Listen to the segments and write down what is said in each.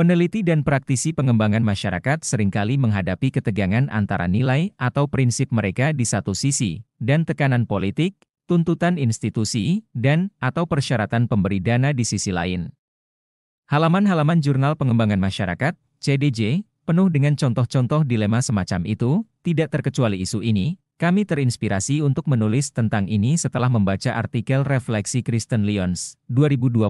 Peneliti dan praktisi pengembangan masyarakat seringkali menghadapi ketegangan antara nilai atau prinsip mereka di satu sisi, dan tekanan politik, tuntutan institusi, dan atau persyaratan pemberi dana di sisi lain. Halaman-halaman Jurnal Pengembangan Masyarakat, CDJ, penuh dengan contoh-contoh dilema semacam itu, tidak terkecuali isu ini, kami terinspirasi untuk menulis tentang ini setelah membaca artikel Refleksi Kristen Lyons, 2024,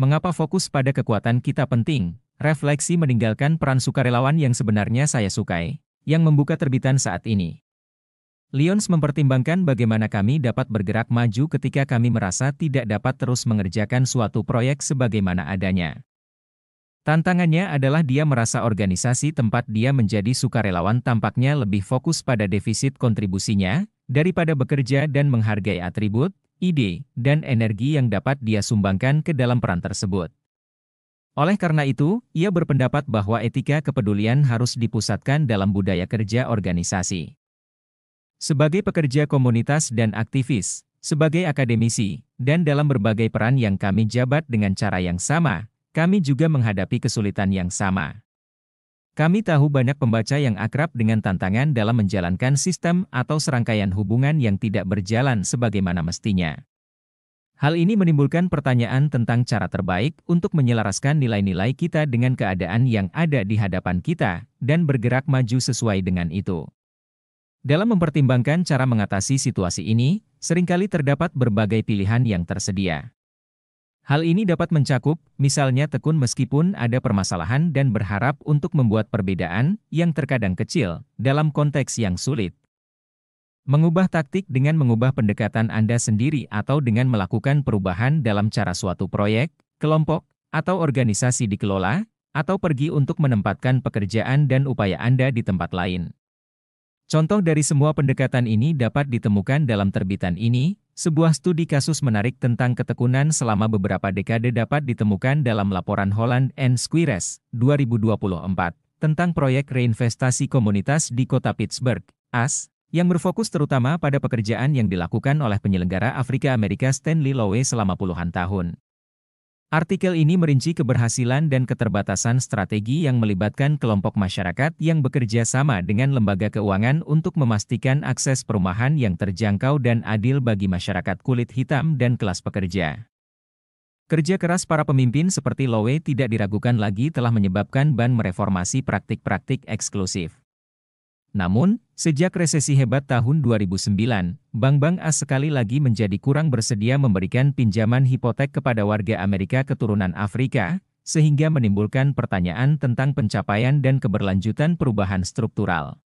Mengapa Fokus pada Kekuatan Kita Penting, Refleksi meninggalkan peran sukarelawan yang sebenarnya saya sukai, yang membuka terbitan saat ini. Lyons mempertimbangkan bagaimana kami dapat bergerak maju ketika kami merasa tidak dapat terus mengerjakan suatu proyek sebagaimana adanya. Tantangannya adalah dia merasa organisasi tempat dia menjadi sukarelawan tampaknya lebih fokus pada defisit kontribusinya, daripada bekerja dan menghargai atribut, ide, dan energi yang dapat dia sumbangkan ke dalam peran tersebut. Oleh karena itu, ia berpendapat bahwa etika kepedulian harus dipusatkan dalam budaya kerja organisasi. Sebagai pekerja komunitas dan aktivis, sebagai akademisi, dan dalam berbagai peran yang kami jabat dengan cara yang sama, kami juga menghadapi kesulitan yang sama. Kami tahu banyak pembaca yang akrab dengan tantangan dalam menjalankan sistem atau serangkaian hubungan yang tidak berjalan sebagaimana mestinya. Hal ini menimbulkan pertanyaan tentang cara terbaik untuk menyelaraskan nilai-nilai kita dengan keadaan yang ada di hadapan kita dan bergerak maju sesuai dengan itu. Dalam mempertimbangkan cara mengatasi situasi ini, seringkali terdapat berbagai pilihan yang tersedia. Hal ini dapat mencakup, misalnya tekun meskipun ada permasalahan dan berharap untuk membuat perbedaan yang terkadang kecil dalam konteks yang sulit, Mengubah taktik dengan mengubah pendekatan Anda sendiri atau dengan melakukan perubahan dalam cara suatu proyek, kelompok, atau organisasi dikelola, atau pergi untuk menempatkan pekerjaan dan upaya Anda di tempat lain. Contoh dari semua pendekatan ini dapat ditemukan dalam terbitan ini, sebuah studi kasus menarik tentang ketekunan selama beberapa dekade dapat ditemukan dalam laporan Holland and Squires 2024 tentang proyek reinvestasi komunitas di kota Pittsburgh, AS, yang berfokus terutama pada pekerjaan yang dilakukan oleh penyelenggara Afrika Amerika Stanley Lowe selama puluhan tahun. Artikel ini merinci keberhasilan dan keterbatasan strategi yang melibatkan kelompok masyarakat yang bekerja sama dengan lembaga keuangan untuk memastikan akses perumahan yang terjangkau dan adil bagi masyarakat kulit hitam dan kelas pekerja. Kerja keras para pemimpin seperti Lowe tidak diragukan lagi telah menyebabkan ban mereformasi praktik-praktik eksklusif. Namun, sejak resesi hebat tahun 2009, bank-bank AS sekali lagi menjadi kurang bersedia memberikan pinjaman hipotek kepada warga Amerika keturunan Afrika, sehingga menimbulkan pertanyaan tentang pencapaian dan keberlanjutan perubahan struktural.